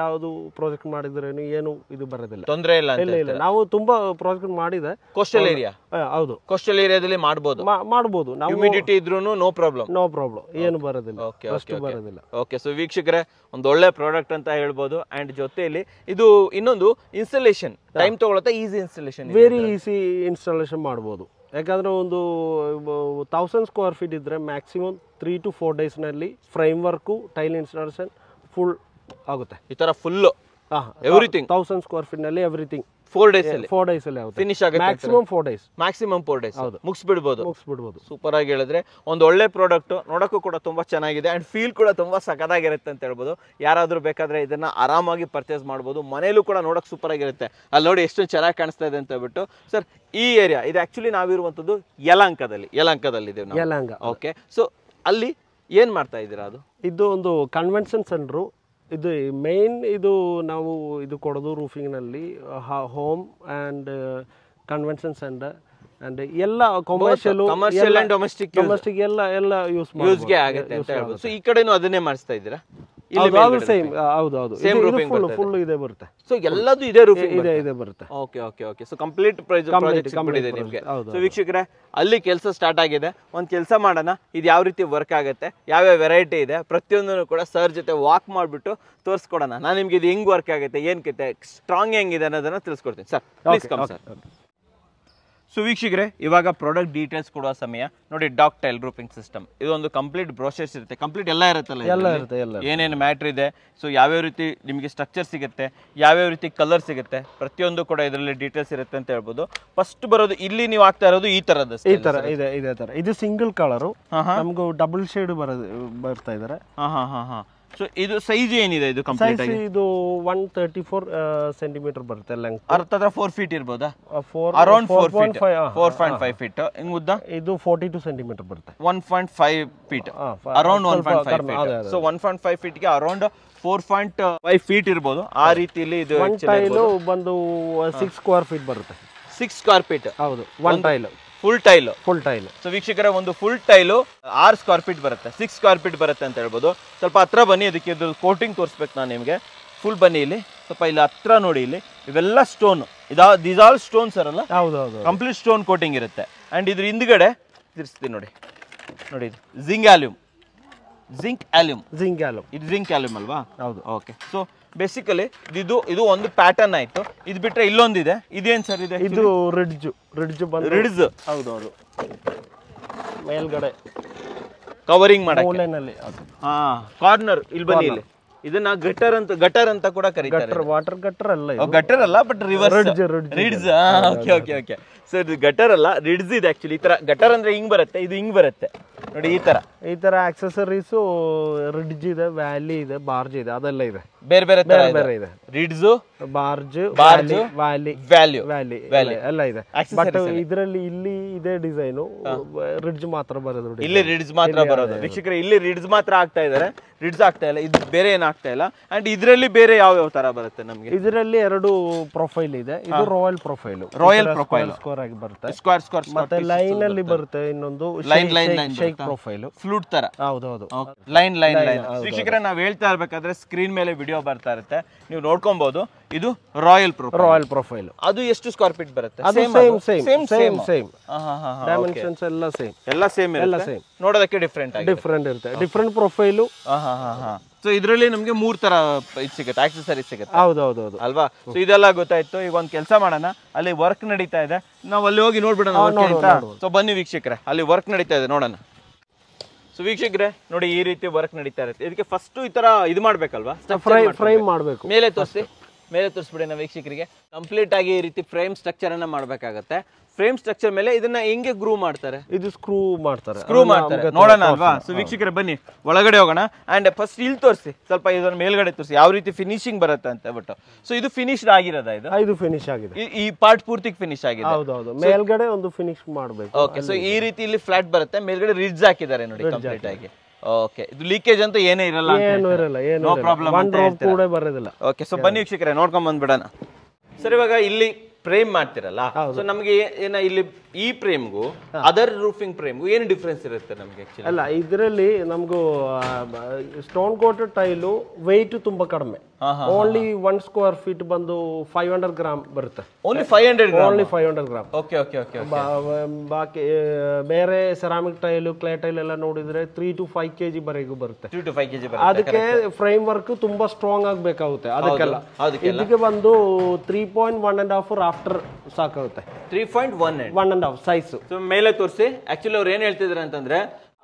ಯಾವುದು ಪ್ರಾಜೆಕ್ಟ್ ಮಾಡಿದ್ರೇನು ಏನು ಇದು ಬರೋದಿಲ್ಲ ತೊಂದರೆ ಇಲ್ಲ ಇಲ್ಲ ಇಲ್ಲ ನಾವು ತುಂಬಾ ಪ್ರಾಜೆಕ್ಟ್ ಮಾಡಿದೆ ಕೋಸ್ಟಲ್ ಏರಿಯಾ ಹೌದು ಕೋಸ್ಟಲ್ ಏರಿಯಾದಲ್ಲಿ ಮಾಡಬಹುದು ಮಾಡಬಹುದು ನಾವು ಹ್ಯೂಮಿಡಿಟಿ ಇದ್ರೂ ನೋ ಪ್ರಾಬ್ಲಮ್ ನೋ ಪ್ರಾಬ್ಲಮ್ ಏನು ಬರೋದಿಲ್ಲ ಓಕೆ ಅಷ್ಟು ಬರೋದಿಲ್ಲ ಓಕೆ ಸೊ ವೀಕ್ಷಕರೇ ಒಂದು ಒಳ್ಳೆ ಪ್ರಾಡಕ್ಟ್ ಅಂತ ಹೇಳ್ಬೋದು ಅಂಡ್ ಜೊತೆಯಲ್ಲಿ ಇದು ಇನ್ನೊಂದು ಇನ್ಸ್ಟಾಲೇಷನ್ ಟೈಮ್ ತಗೊಳತ್ತೆ easy installation very easy installation ಮಾಡಬಹುದು ಯಾಕಂದ್ರೆ ಒಂದು ತೌಸಂಡ್ ಸ್ಕ್ವೇರ್ ಫೀಟ್ ಇದ್ರೆ ಮ್ಯಾಕ್ಸಿಮಮ್ ತ್ರೀ ಟು ಫೋರ್ ಡೇಸ್ನಲ್ಲಿ framework tile installation full ಆಗುತ್ತೆ ಈ ತರ full everything thousand square feet ನಲ್ಲಿ ಎವ್ರಿಥಿಂಗ್ ಫೋರ್ ಡೇಸ್ ಅಲ್ಲಿ ಫೋರ್ ಡೇಸ್ ಅಲ್ಲಿ ಆಗುತ್ತೆ ಫಿನಿಶ್ ಆಗುತ್ತೆ maximum four days maximum four days ಹೌದು ಮುಗಿಸ್ಬಿಡ್ಬೋದು ಮುಗಿಸ್ಬಿಡ್ಬೋದು ಸೂಪರ್ ಆಗಿ ಹೇಳಿದ್ರೆ ಒಂದು ಒಳ್ಳೆ ಪ್ರಾಡಕ್ಟ್ ನೋಡಕ್ಕೂ ಕೂಡ ತುಂಬಾ ಚೆನ್ನಾಗಿದೆ ಅಂಡ್ ಫೀಲ್ ಕೂಡ ತುಂಬಾ ಸಖತ್ತಾಗಿರುತ್ತೆ ಅಂತ ಹೇಳ್ಬೋದು ಯಾರಾದ್ರೂ ಬೇಕಾದ್ರೆ ಇದನ್ನ ಆರಾಮಾಗಿ ಪರ್ಚೇಸ್ ಮಾಡ್ಬೋದು ಮನೇಲೂ ಕೂಡ ನೋಡಕ್ಕೆ ಸೂಪರ್ ಆಗಿರುತ್ತೆ ಅಲ್ಲಿ ನೋಡಿ ಎಷ್ಟು ಚೆನ್ನಾಗಿ ಕಾಣಿಸ್ತಾ ಇದೆ ಅಂತ ಹೇಳ್ಬಿಟ್ಟು ಸರ್ ಈ ಏರಿಯಾ ಇದು ಆಕ್ಚುಲಿ ನಾವಿರುವಂಥದ್ದು ಯಲಾಂಕದಲ್ಲಿ ಯಲಾಂಕದಲ್ಲಿ ಇದೇವೆ ಯಲಾಂಕ ಓಕೆ ಸೊ ಅಲ್ಲಿ ಏನ್ ಮಾಡ್ತಾ ಇದ್ದೀರಾ ಅದು ಇದು ಒಂದು ಕನ್ವೆನ್ಷನ್ ಸೆಂಟ್ರು ಇದು ಮೇನ್ ಇದು ನಾವು ಇದು ಕೊಡೋದು ರೂಫಿಂಗ್ನಲ್ಲಿ home and convention centre and ಎಲ್ಲ commercial commercial and domestic domestic ಎಲ್ಲ ಎಲ್ಲ ಯೂಸ್ ಯೂಸ್ಗೆ ಆಗುತ್ತೆ ಅಂತ ಹೇಳ್ಬೋದು ಸೊ ಈ ಕಡೆನೂ ಅದನ್ನೇ ಮಾಡಿಸ್ತಾ ಇದ್ದೀರಾ ಸೇಮ್ ಹೌದು ಹೌದು ಸೇಮ್ ರೂಪಿಂಗ್ ಫುಲ್ ಫುಲ್ ಇದೆ ಬರುತ್ತೆ ಸೊ ಎಲ್ಲದು ಇದೆ ರೂಫಿಂಗ್ ಇದೆ ಇದೆ ಬರುತ್ತೆ okay okay okay so complete price project complete ನಿಮಗೆ ಸೊ ವೀಕ್ಷಕರೇ ಅಲ್ಲಿ ಕೆಲಸ ಸ್ಟಾರ್ಟ್ ಆಗಿದೆ ಒಂದು ಕೆಲಸ ಮಾಡೋಣ ಇದು ಯಾವ ರೀತಿ ವರ್ಕ್ ಆಗುತ್ತೆ ಯಾವ್ಯಾವ ವೆರೈಟಿ ಇದೆ ಪ್ರತಿಯೊಂದನ್ನು ಕೂಡ ಸರ್ ಜೊತೆ ವಾಕ್ ಮಾಡಿಬಿಟ್ಟು ತೋರಿಸ್ಕೊಡೋಣ ನಾನು ನಿಮ್ಗೆ ಇದು ಹೆಂಗ್ ವರ್ಕ್ ಆಗುತ್ತೆ ಏನು ಕತೆ ಸ್ಟ್ರಾಂಗ್ ಹೆಂಗಿದೆ ಅನ್ನೋದನ್ನ ತಿಳಿಸ್ಕೊಡ್ತೀನಿ sir please come sir so ವೀಕ್ಷಿಗ್ರೆ ಇವಾಗ ಪ್ರಾಡಕ್ಟ್ ಡೀಟೇಲ್ಸ್ ಕೊಡುವ ಸಮಯ ನೋಡಿ ಡಾಕ್ಟೈಲ್ ಟೈಲ್ ಗ್ರೂಪಿಂಗ್ ಸಿಸ್ಟಮ್ ಇದೊಂದು ಕಂಪ್ಲೀಟ್ ಬ್ರೋಷರ್ಸ್ ಇರುತ್ತೆ ಕಂಪ್ಲೀಟ್ ಎಲ್ಲ ಇರುತ್ತಲ್ಲ ಎಲ್ಲ ಇರುತ್ತೆ ಎಲ್ಲ ಏನೇನು ಮ್ಯಾಟ್ರ್ ಇದೆ ಸೊ ಯಾವ್ಯಾವ ರೀತಿ ನಿಮಗೆ ಸ್ಟ್ರಕ್ಚರ್ ಸಿಗುತ್ತೆ ಯಾವ್ಯಾವ ರೀತಿ ಕಲರ್ ಸಿಗುತ್ತೆ ಪ್ರತಿಯೊಂದು ಕೂಡ ಇದರಲ್ಲಿ ಡೀಟೇಲ್ಸ್ ಇರುತ್ತೆ ಅಂತ ಹೇಳ್ಬೋದು ಫಸ್ಟ್ ಬರೋದು ಇಲ್ಲಿ ನೀವು ಆಗ್ತಾ ಇರೋದು ಈ ತರದ ಈ ತರ ಇದೆ ಇದೇ ತರ ಇದು ಸಿಂಗಲ್ ಕಲರು ನಮಗೂ ಡಬಲ್ ಶೇಡ್ ಬರೋದು ಬರ್ತಾ ಇದಾರೆ ಹಾ ಹಾ ಹಾ ಸೊ ಇದು ಸೈಜ್ ಏನಿದೆ ಇದು ಕಂಪ್ಲೀಟ್ ಆಗಿ ಇದು 134 ಸೆಂಟಿಮೀಟರ್ uh, ಬರುತ್ತೆ ಲೆಂತ್ ಅರ್ಥದ 4 ಫೀಟ್ ಇರಬಹುದು 4 ಅರೌಂಡ್ 4 4.5 ಫೀಟ್ ಹಿಂಗ್ ಉದ್ದ ಇದು 42 ಸೆಂಟಿಮೀಟರ್ ಬರುತ್ತೆ 1.5 feet around 1.5 feet so 1.5 feet ಗೆ अराउंड 4.5 ಫೀಟ್ ಇರಬಹುದು ಆ ರೀತಿಯಲ್ಲಿ ಇದು ಬಂದು 6 ಸ್ಕ್ವೇರ್ ಫೀಟ್ ಬರುತ್ತೆ 6 ಸ್ಕ್ವೇರ್ ಫೀಟ್ ಹೌದು 1 tile full tile full tile so ವೀಕ್ಷಕರ ಒಂದು ಫುಲ್ ಟೈಲ್ ಆರ್ ಸ್ಕ್ವೇರ್ ಫೀಟ್ ಬರುತ್ತೆ ಸಿಕ್ಸ್ ಸ್ಕ್ವೇರ್ ಫೀಟ್ ಬರುತ್ತೆ ಅಂತ ಹೇಳ್ಬೋದು ಸ್ವಲ್ಪ ಹತ್ರ ಬನ್ನಿ ಅದಕ್ಕೆ ಇದ್ರ ಕೋಟಿಂಗ್ ತೋರಿಸ್ಬೇಕು ನಾನು ನಿಮಗೆ ಫುಲ್ ಬನ್ನಿ ಇಲ್ಲಿ ಸ್ವಲ್ಪ ಇಲ್ಲಿ ಹತ್ರ ನೋಡಿ ಇಲ್ಲಿ ಇವೆಲ್ಲ ಸ್ಟೋನ್ ಇದಾ ದಿಸ್ ಆಲ್ ಸ್ಟೋನ್ಸ್ ಹೌದು ಹೌದೌದು ಕಂಪ್ಲೀಟ್ ಸ್ಟೋನ್ ಕೋಟಿಂಗ್ ಇರುತ್ತೆ ಆ್ಯಂಡ್ ಇದ್ರ ಹಿಂದ್ಗಡೆ ತಿರ್ಸ್ತೀನಿ ನೋಡಿ ನೋಡಿ ಇದು zinc alum zinc alum zinc alum ಇದು ಝಿಂಕ್ ಆಲ್ಯೂಮ್ ಅಲ್ವಾ ಹೌದು ಓಕೆ ಸೊ ಬೇಸಿಕಲಿ ಇದು ಇದು ಒಂದು ಪ್ಯಾಟರ್ನ್ ಆಯ್ತು ಇದು ಬಿಟ್ರೆ ಇಲ್ಲೊಂದಿದೆ ಇದೇನು ಸರ್ ಇದೆ ಇದು ರಿಡ್ಜ್ ರಿಡ್ಜ್ ರಿಡ್ಜ್ ಹೌದು ಹೌದು ಮೇಲ್ಗಡೆ ಕವರಿಂಗ್ ಮಾಡೋಕೆ ಹಾ ಕಾರ್ನರ್ ಇಲ್ಲಿ ಬನ್ನಿ ಇಲ್ಲಿ ಇದನ್ನ ಗಟರ್ ಅಂತ ಗಟರ್ ಅಂತ ಕೂಡ ಕರೀತಾರೆ ವಾಟರ್ ಗಟರ್ ಅಲ್ಲ ಗಟರ್ ಅಲ್ಲ but reverse ridge okay okay okay sir gutter ಅಲ್ಲ ರಿಡ್ಜ್ ಇದೆ ಆಕ್ಚುಲಿ ಈ ತರ ಗಟರ್ ಅಂದ್ರೆ ಹಿಂಗ್ ಬರುತ್ತೆ ಇದು ಹಿಂಗ್ ಬರುತ್ತೆ ನೋಡಿ ಈ ತರ ಈ ತರ ಆಕ್ಸೆಸರೀಸು ರಿಡ್ಜ್ ಇದೆ ವ್ಯಾಲಿ ಇದೆ ಬಾರ್ಜ್ ಇದೆ ಅದೆಲ್ಲ ಇದೆ ಬೇರೆ ಬೇರೆ ಬೇರೆ ಬೇರೆ ಇದೆ ridge barge barge valley value valley valley ಎಲ್ಲ ಇದೆ ಬಟ್ ಇದರಲ್ಲಿ ಇಲ್ಲಿ ಇದೆ ಡಿಸೈನ್ ರಿಡ್ಜ್ ಮಾತ್ರ ಬರೋದು ಇಲ್ಲಿ ರಿಡ್ಜ್ ಮಾತ್ರ ಬರೋದು ವೀಕ್ಷಕರೇ ಇಲ್ಲಿ ರಿಡ್ಜ್ ಮಾತ್ರ ಆಗ್ತಾ ಇದಾರೆ ರಿಡ್ಜ್ ಆಗ್ತಾ ಇಲ್ಲ ಇದು ಬೇರೆ ಏನಾಗ್ತಾ ಆಗ್ತಾ ಇಲ್ಲ ಅಂಡ್ ಇದರಲ್ಲಿ ಬೇರೆ ಯಾವ ಯಾವ ತರ ಬರುತ್ತೆ ನಮಗೆ ಇದರಲ್ಲಿ ಎರಡು ಪ್ರೊಫೈಲ್ ಇದೆ ಇದು royal profile royal profile score ಆಗಿ ಬರುತ್ತೆ ಸ್ಕ್ವೇರ್ ಸ್ಕ್ವೇರ್ ಮತ್ತೆ ಲೈನ್ ಅಲ್ಲಿ ಬರುತ್ತೆ ಇನ್ನೊಂದು line line shake profile flute ತರ ಹೌದೌದು ಲೈನ್ ಲೈನ್ ಲೈನ್ ಶಿಕ್ಷಕರ ನಾವು ಹೇಳ್ತಾ ಇರ್ಬೇಕಾದ್ರೆ ಸ್ಕ್ರೀನ್ ಮೇಲೆ ವಿಡಿಯೋ ಬರ್ತಾ ಇರುತ್ತೆ ನೀವು ನೋಡ್ಕೊಬಹುದು ಇದು ರಾಯಲ್ ಪ್ರೊಫೈಲ್ ರಾಯಲ್ ಪ್ರೊಫೈಲ್ ಅದು ಎಷ್ಟು ಸ್ಕ್ವೇರ್ ಫೀಟ್ ಬರುತ್ತೆ ಡೈಮೆನ್ಷನ್ಸ್ ಎಲ್ಲ ಸೇಮ್ ಎಲ್ಲ ಸೇಮ್ ನೋಡೋದಕ್ಕೆ ಡಿಫ್ರೆಂಟ್ ಡಿಫ್ರೆಂಟ್ ಇರುತ್ತೆ ಡಿಫ್ರೆಂಟ್ ಪ್ರೊಫೈಲು ಸೊ ಇದರಲ್ಲಿ ನಮಗೆ ಮೂರ್ ತರ ಇದು ಸಿಗುತ್ತೆ ಆಕ್ಸೆಸರಿ ಸಿಗುತ್ತೆ ಹೌದು ಹೌದು ಹೌದು ಅಲ್ವಾ ಸೊ ಇದೆಲ್ಲ ಗೊತ್ತಾಯ್ತು ಈಗ ಒಂದ್ ಕೆಲಸ ಮಾಡೋಣ ಅಲ್ಲಿ ವರ್ಕ್ ನಡೀತಾ ಇದೆ ನಾವು ಅಲ್ಲಿ ಹೋಗಿ ನೋಡ್ಬಿಡೋಣ ಸೊ ಬನ್ನಿ ವೀಕ್ಷಕರೇ ಅಲ್ಲಿ ವರ್ಕ್ ನಡೀತಾ ಇದೆ ನೋಡೋಣ ಸೊ ವೀಕ್ಷಕರೇ ನೋಡಿ ಈ ರೀತಿ ವರ್ಕ್ ನಡೀತಾ ಇರುತ್ತೆ ಇದಕ್ಕೆ ಫಸ್ಟ್ ಈ ತರ ಇದು ಮಾಡ್ಬೇಕಲ್ವಾ ಫ್ರೈ ಫ್ರೈ ಮೇಲೆ ತೋರಿಸಿ ಮೇಲೆ ತೋರಿಸ್ಬಿಡಿ ನಮ್ಮ ವೀಕ್ಷಕರಿಗೆ ಕಂಪ್ಲೀಟ್ ಆಗಿ ಈ ರೀತಿ ಫ್ರೇಮ್ ಸ್ಟ್ರಕ್ಚರ್ ಅನ್ನ ಮಾಡಬೇಕಾಗತ್ತೆ ಫ್ರೇಮ್ ಸ್ಟ್ರಕ್ಚರ್ ಮೇಲೆ ಇದನ್ನ ಹೆಂಗೆ ಗ್ರೂ ಮಾಡ್ತಾರೆ ಇದು ಸ್ಕ್ರೂ ಮಾಡ್ತಾರೆ ಸ್ಕ್ರೂ ಮಾಡ್ತಾರೆ ನೋಡೋಣ ಅಲ್ವಾ ಸೊ ವೀಕ್ಷಕರೇ ಬನ್ನಿ ಒಳಗಡೆ ಹೋಗೋಣ ಅಂಡ್ ಫಸ್ಟ್ ಇಲ್ಲಿ ತೋರಿಸಿ ಸ್ವಲ್ಪ ಇದನ್ನ ಮೇಲ್ಗಡೆ ತೋರಿಸಿ ಯಾವ ರೀತಿ ಫಿನಿಶಿಂಗ್ ಬರುತ್ತೆ ಅಂತ ಬಟ್ ಸೊ ಇದು ಫಿನಿಶ್ ಆಗಿರೋದ ಇದು ಇದು ಫಿನಿಶ್ ಆಗಿದೆ ಈ ಪಾರ್ಟ್ ಪೂರ್ತಿ ಫಿನಿಶ್ ಆಗಿದೆ ಹೌದು ಹೌದು ಮೇಲ್ಗಡೆ ಒಂದು ಫಿನಿಶ್ ಮಾಡಬೇಕು ಓಕೆ ಸೊ ಈ ರೀತಿ ಇಲ್ಲಿ ಫ್ಲಾಟ್ ಬರುತ್ತೆ ಮೇಲ್ಗಡೆ ರಿಡ್ಜ್ ಹಾಕಿದ್ದಾರೆ ನೋಡಿ ಕಂಪ್ಲೀಟ್ ಆಗಿ ಓಕೆ ಇದು ಲೀಕೇಜ್ ಅಂತೂ ಏನೇ ಇರಲ್ಲ ಏನು ಇರಲ್ಲ ಏನು ಕೂಡ ಬರೋದಿಲ್ಲ ಓಕೆ ಸೊ ಬನ್ನಿ ವೀಕ್ಷಕರೇ ನೋಡ್ಕೊಂಡ್ ಬಂದ್ಬಿಡೋಣ ಸರ್ ಇವಾಗ ಇಲ್ಲಿ ಫ್ರೇಮ್ ಮಾಡ್ತಿರಲ್ಲ ಸೊ ನಮಗೆ ಏನ ಇಲ್ಲಿ ಈ ಫ್ರೇಮ್ಗೂ ಅದರ್ ರೂಫಿಂಗ್ ಫ್ರೇಮ್ಗೂ ಏನು ಡಿಫ್ರೆನ್ಸ್ ಇರುತ್ತೆ ನಮಗೆ ಅಲ್ಲ ಇದರಲ್ಲಿ ನಮಗೂ ಸ್ಟೋನ್ ಕೋಟ್ ಟೈಲು ವೆಯ್ಟ್ ತುಂಬಾ ಕಡಿಮೆ ಓನ್ಲಿ ಒನ್ ಸ್ಕ್ವೇರ್ ಫೀಟ್ ಬಂದು ಫೈವ್ ಹಂಡ್ರೆಡ್ ಗ್ರಾಮ್ ಬರುತ್ತೆ only five hundred only five hundred gram okay okay okay ಬಾಕಿ ಬೇರೆ ಸೆರಾಮಿಕ್ ಟೈಲು ಕ್ಲೇ ಟೈಲ್ ಎಲ್ಲ ನೋಡಿದ್ರೆ three to five K G ವರೆಗೂ ಬರುತ್ತೆ ಟು ಫೈವ್ ಕೆ ಜಿ ಅದಕ್ಕೆ ಫ್ರೇಮ್ ವರ್ಕ್ ತುಂಬಾ ಸ್ಟ್ರಾಂಗ್ ಆಗಬೇಕಾಗುತ್ತೆ ಅದಕ್ಕೆಲ್ಲ ಇದಕ್ಕೆ ಬಂದು three point one and half rafter ಸಾಕಾಗುತ್ತೆ three point one one and half size so ಮೇಲೆ ತೋರಿಸಿ ಆಕ್ಚುಲಿ ಅವ್ರು ಏನ್ ಹೇಳ್ತಿದ್ರು ಅಂತಂದ್ರೆ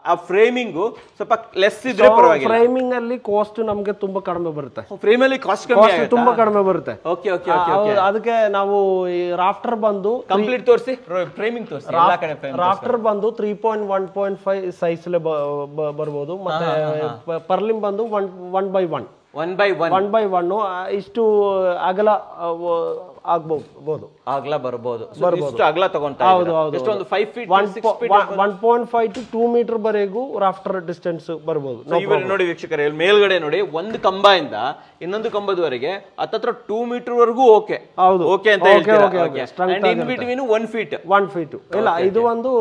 ಆ ಫ್ರೇಮಿಂಗು ಸ್ವಲ್ಪ ಲೆಸ್ ಇದ್ರೆ ಫ್ರೇಮಿಂಗ್ ಅಲ್ಲಿ ಕಾಸ್ಟ್ ನಮಗೆ ತುಂಬಾ ಕಡಿಮೆ ಬರುತ್ತೆ ಫ್ರೇಮ್ ಅಲ್ಲಿ ಕಾಸ್ಟ್ ಕಡಿಮೆ ತುಂಬಾ ಕಡಿಮೆ ಬರುತ್ತೆ ಓಕೆ ಓಕೆ ಓಕೆ ಅದಕ್ಕೆ ನಾವು ಈ ರಾಫ್ಟರ್ ಬಂದು ಕಂಪ್ಲೀಟ್ ತೋರಿಸಿ ಫ್ರೇಮಿಂಗ್ ತೋರಿಸಿ ರಾಫ್ಟರ್ ಬಂದು three point one point five size ಬರ್ಬೋದು ಮತ್ತೆ ಪರ್ಲಿಮ್ ಬಂದು one one by one one by one one by one ಇಷ್ಟು ಅಗಲ ಆಗ್ಬಹುದು ಅಗಲ ಬರಬಹುದು ಇಷ್ಟು ಅಗಲ ತಗೊಂತ ಹೌದು ಹೌದು ಎಷ್ಟು ಒಂದು 5 feet one point five to two metre ವರೆಗೂ ರಾಫ್ಟರ್ ಡಿಸ್ಟೆನ್ಸ್ ಬರಬಹುದು ನೋಡಿ ವೀಕ್ಷಕರೇ ಮೇಲ್ಗಡೆ ನೋಡಿ ಒಂದು ಕಂಬ ಇಂದ ಇನ್ನೊಂದು ಕಂಬದವರೆಗೆ ಹತ್ತತ್ರ ಟೂ ಮೀಟರ್ ವರೆಗೂ ಓಕೆ ಹೌದು ಓಕೆ ಅಂತ ಹೇಳ್ತೀರಾ okay and in between 1 feet one feet ಇಲ್ಲ ಇದು ಒಂದು